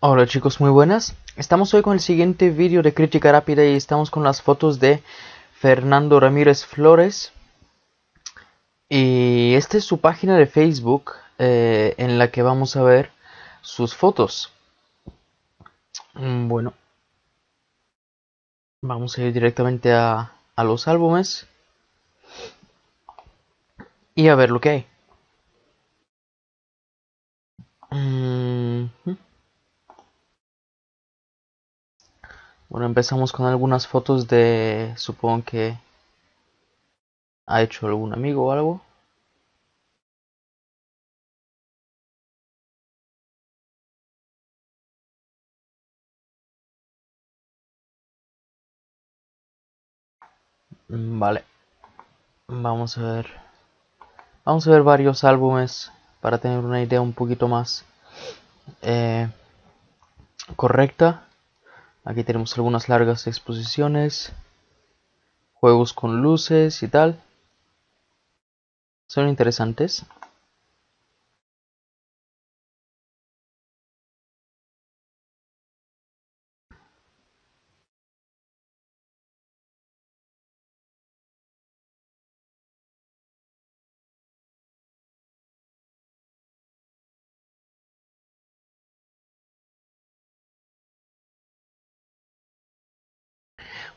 Hola chicos, muy buenas. Estamos hoy con el siguiente vídeo de crítica rápida y estamos con las fotos de Fernando Ramírez Flores. Y esta es su página de Facebook eh, en la que vamos a ver sus fotos. Mm, bueno, vamos a ir directamente a, los álbumes y a ver lo que hay. Mm, Bueno, empezamos con algunas fotos de, supongo que ha hecho algún amigo o algo. Mm, vale. Vamos a ver. Vamos a ver varios álbumes para tener una idea un poquito más eh, correcta. Aquí tenemos algunas largas exposiciones, juegos con luces y tal. Son interesantes.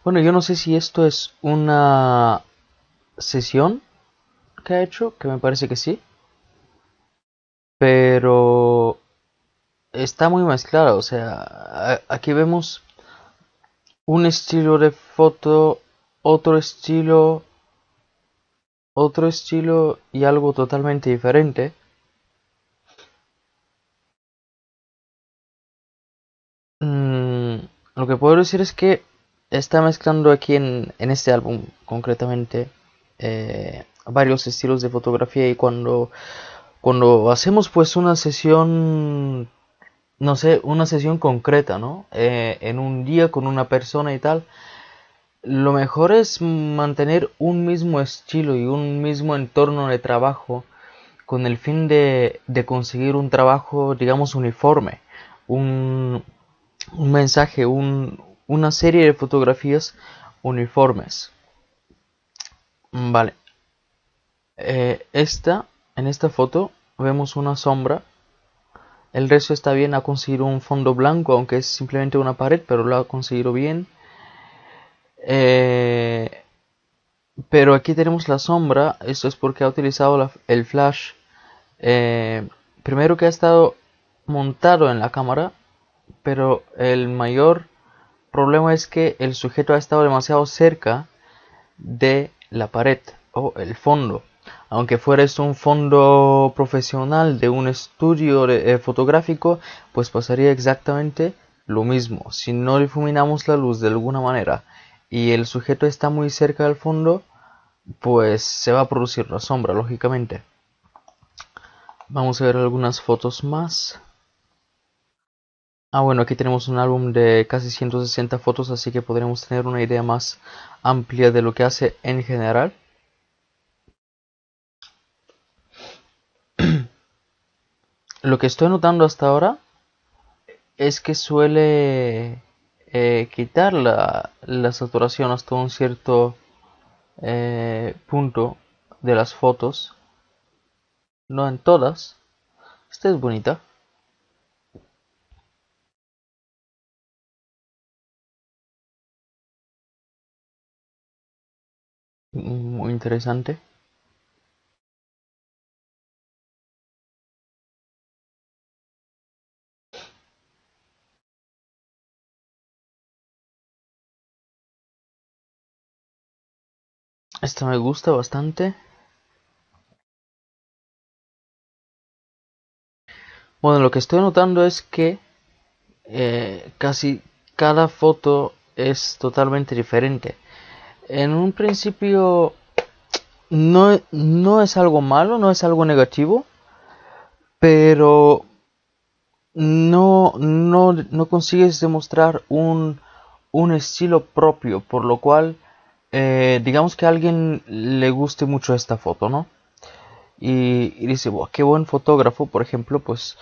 Bueno, yo no sé si esto es una sesión que ha hecho, que me parece que sí. Pero está muy mezclada, o sea, aquí vemos un estilo de foto, otro estilo, otro estilo y algo totalmente diferente. Mm, lo que puedo decir es que está mezclando aquí en, este álbum concretamente eh, varios estilos de fotografía y cuando, cuando hacemos pues una sesión, no sé, una sesión concreta, ¿no? Eh, en un día con una persona y tal, lo mejor es mantener un mismo estilo y un mismo entorno de trabajo con el fin de, de conseguir un trabajo, digamos, uniforme, un, un mensaje, un, una serie de fotografías uniformes. Vale. Eh, esta, en esta foto vemos una sombra. El resto está bien, ha conseguido un fondo blanco, aunque es simplemente una pared, pero lo ha conseguido bien. Eh, pero aquí tenemos la sombra, esto es porque ha utilizado el flash. Eh, primero que ha estado montado en la cámara, pero el mayor el problema es que el sujeto ha estado demasiado cerca de la pared o el fondo. Aunque fueres un fondo profesional de un estudio eh, fotográfico, pues pasaría exactamente lo mismo. Si no difuminamos la luz de alguna manera y el sujeto está muy cerca del fondo, pues se va a producir la sombra, lógicamente. Vamos a ver algunas fotos más. Ah, bueno, aquí tenemos un álbum de casi 160 fotos, así que podremos tener una idea más amplia de lo que hace en general. lo que estoy notando hasta ahora es que suele eh, quitar la, saturación hasta un cierto eh, punto de las fotos. No en todas. Esta es bonita. muy interesante esto me gusta bastante. Bueno, lo que estoy notando es que eh, casi cada foto es totalmente diferente en un principio no, no es algo malo, no es algo negativo, pero no, no, consigues demostrar un, estilo propio, por lo cual eh, digamos que a alguien le guste mucho esta foto, ¿no? Y, dice, qué buen fotógrafo, por ejemplo, pues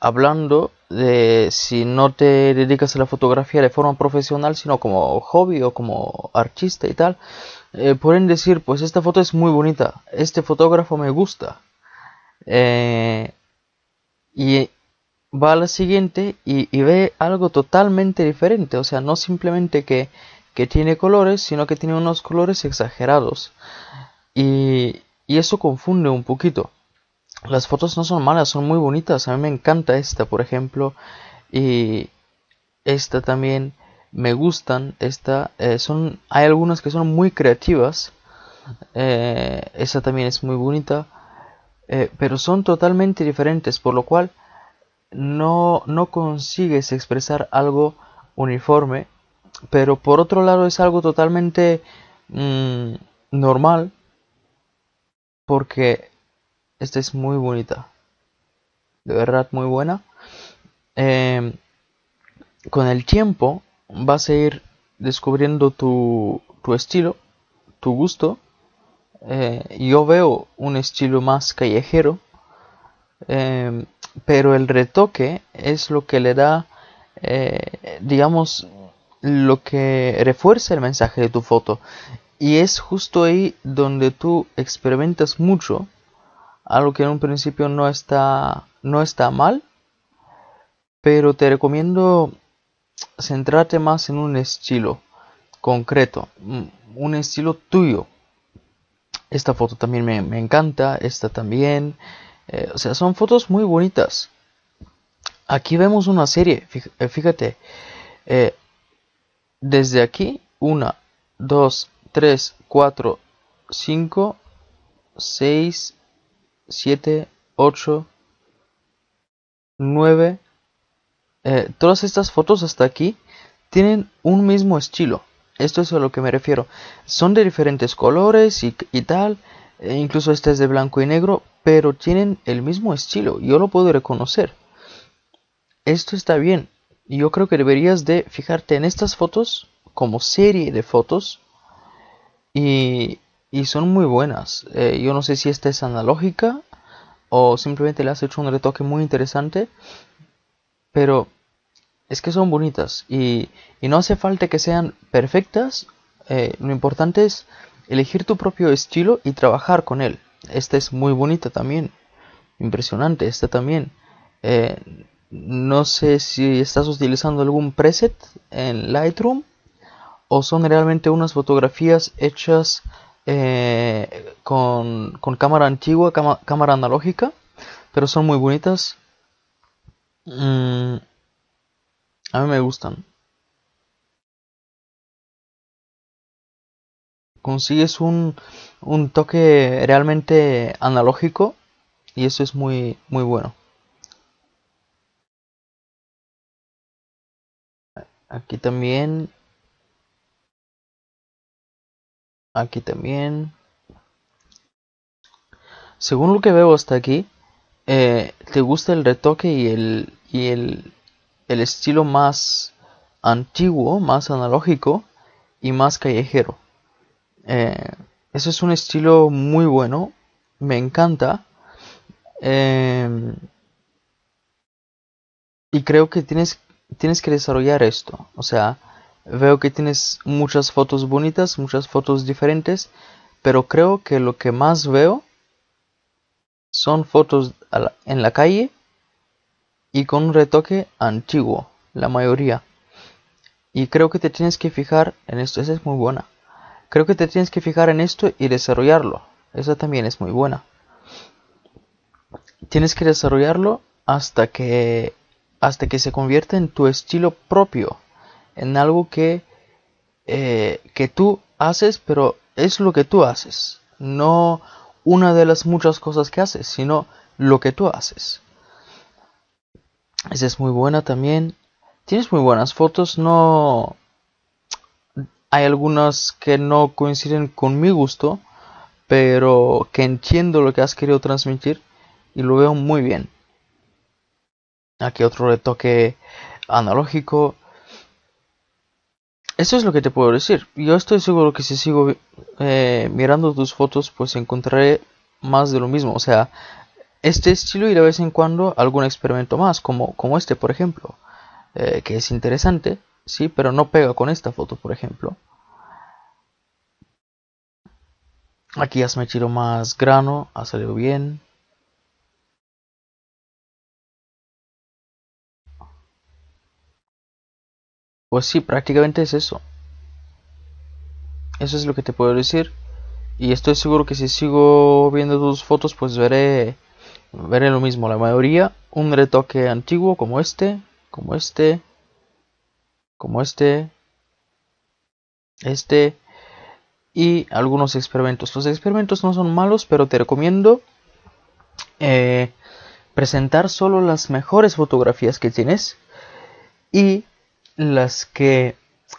hablando de si no te dedicas a la fotografía de forma profesional, sino como hobby o como artista y tal, eh, pueden decir, pues esta foto es muy bonita, este fotógrafo me gusta. Eh, y va a la siguiente y, ve algo totalmente diferente. O sea, no simplemente que, que, tiene colores, sino que tiene unos colores exagerados. Y, y eso confunde un poquito. Las fotos no son malas, son muy bonitas. A mí me encanta esta, por ejemplo, y esta también me gustan. Esta eh, son, hay algunas que son muy creativas. Eh, esa también es muy bonita, eh, pero son totalmente diferentes, por lo cual no, no consigues expresar algo uniforme pero por otro lado es algo totalmente mm, normal porque esta es muy bonita. De verdad muy buena. Em, con el tiempo vas a ir descubriendo tu, tu estilo, tu gusto. Eh, yo veo un estilo más callejero, em, pero el retoque es lo que le da, eh, digamos, lo que refuerza el mensaje de tu foto y es justo ahí donde tú experimentas mucho, algo que en un principio no está, no está mal, pero te recomiendo centrarte más en un estilo concreto, un estilo tuyo. Esta foto también me, encanta, esta también. Eh, o sea, son fotos muy bonitas. Aquí vemos una serie, eh, fíjate. Eh, desde aquí, una, dos, 3, 4, 5, 6, 7, 8, 9. todas estas fotos hasta aquí tienen un mismo estilo. Esto es a lo que me refiero. Son de diferentes colores y, tal. E incluso esta es de blanco y negro. Pero tienen el mismo estilo. Yo lo puedo reconocer. Esto está bien. Yo creo que deberías de fijarte en estas fotos como serie de fotos y, son muy buenas. Eh, yo no sé si esta es analógica o simplemente le has hecho un retoque muy interesante, pero es que son bonitas y, no hace falta que sean perfectas. Eh, lo importante es elegir tu propio estilo y trabajar con él. Esta es muy bonita también, impresionante, esta también. Eh, no sé si estás utilizando algún preset en Lightroom o son realmente unas fotografías hechas eh, con, con, cámara antigua, cámara analógica, pero son muy bonitas. Mm, a mí me gustan. Consigues un, un toque realmente analógico y eso es muy, muy bueno. Aquí también Aquí también. Según lo que veo hasta aquí, eh, te gusta el retoque y el, el, estilo más antiguo, más analógico y más callejero. Eh, eso ese es un estilo muy bueno, me encanta. Eh, y creo que tienes, tienes que desarrollar esto. O sea, Veo que tienes muchas fotos bonitas, muchas fotos diferentes, pero creo que lo que más veo son fotos en la calle y con un retoque antiguo, la mayoría. Y creo que te tienes que fijar en esto, esa es muy buena. Creo que te tienes que fijar en esto y desarrollarlo, esa también es muy buena. Tienes que desarrollarlo hasta que hasta que se convierta en tu estilo propio en algo que, eh, que tú haces, pero es lo que tú haces, no una de las muchas cosas que haces, sino lo que tú haces. Esa es muy buena también. Tienes muy buenas fotos, no... Hay algunas que no coinciden con mi gusto, pero que entiendo lo que has querido transmitir y lo veo muy bien. Aquí otro retoque analógico. Eso es lo que te puedo decir. Yo estoy seguro que si sigo eh, mirando tus fotos, pues encontraré más de lo mismo. O sea, este estilo y de vez en cuando algún experimento más, como, como este, por ejemplo, eh, que es interesante, sí, pero no pega con esta foto, por ejemplo. Aquí has metido más grano, ha salido bien. Pues sí, prácticamente es eso. Eso es lo que te puedo decir. Y estoy seguro que si sigo viendo tus fotos, pues veré, veré lo mismo. La mayoría, un retoque antiguo como este, como este, como este, este y algunos experimentos. Los experimentos no son malos, pero te recomiendo eh, presentar solo las mejores fotografías que tienes y las que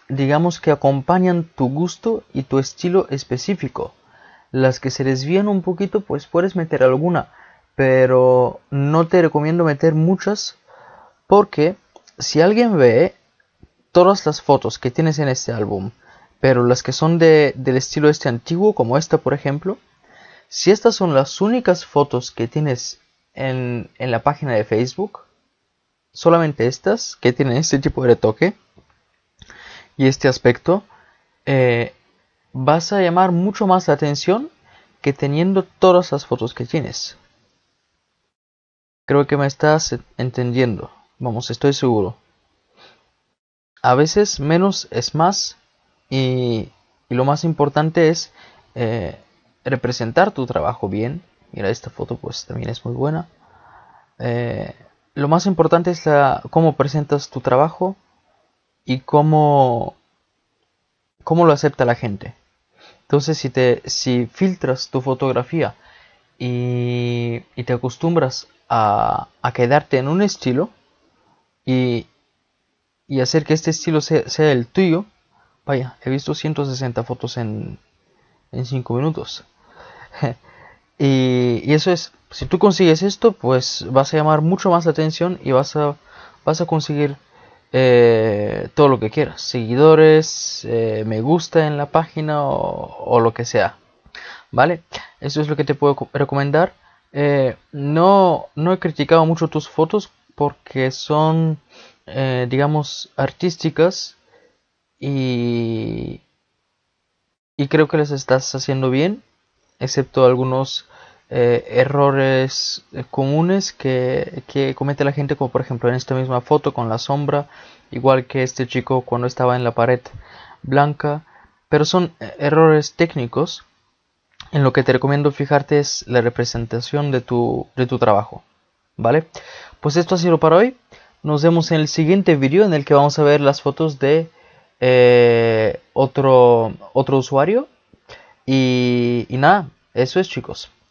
digamos que acompañan tu gusto y tu estilo específico. Las que se desvían un poquito, pues puedes meter alguna, pero no te recomiendo meter muchas porque si alguien ve todas las fotos que tienes en este álbum, pero las que son de, del estilo este antiguo, como esta por ejemplo, si estas son las únicas fotos que tienes en, en la página de Facebook, solamente estas que tienen este tipo de retoque y este aspecto, eh, vas a llamar mucho más la atención que teniendo todas las fotos que tienes. Creo que me estás entendiendo. Vamos, estoy seguro. A veces menos es más y, lo más importante es eh, representar tu trabajo bien. Mira, esta foto pues también es muy buena. Eh, lo más importante es la, cómo presentas tu trabajo y cómo, cómo lo acepta la gente. Entonces, si, te, si filtras tu fotografía y, te acostumbras a, quedarte en un estilo y, y hacer que este estilo sea, el tuyo, vaya, he visto 160 fotos en, en 5 minutos. y eso es si tú consigues esto, pues vas a llamar mucho más atención y vas a, vas a conseguir eh, todo lo que quieras. Seguidores, eh, me gusta en la página o, lo que sea. ¿Vale? Eso es lo que te puedo recomendar. Eh, no, no he criticado mucho tus fotos porque son, digamos, artísticas y, y creo que las estás haciendo bien, excepto algunos eh, errores eh, comunes que, comete la gente, como por ejemplo en esta misma foto con la sombra, igual que este chico cuando estaba en la pared blanca, pero son eh, errores técnicos. En lo que te recomiendo fijarte es la representación de tu, de tu trabajo. ¿Vale? Pues esto ha sido para hoy. Nos vemos en el siguiente vídeo en el que vamos a ver las fotos de otro, otro usuario. y nada, eso es chicos.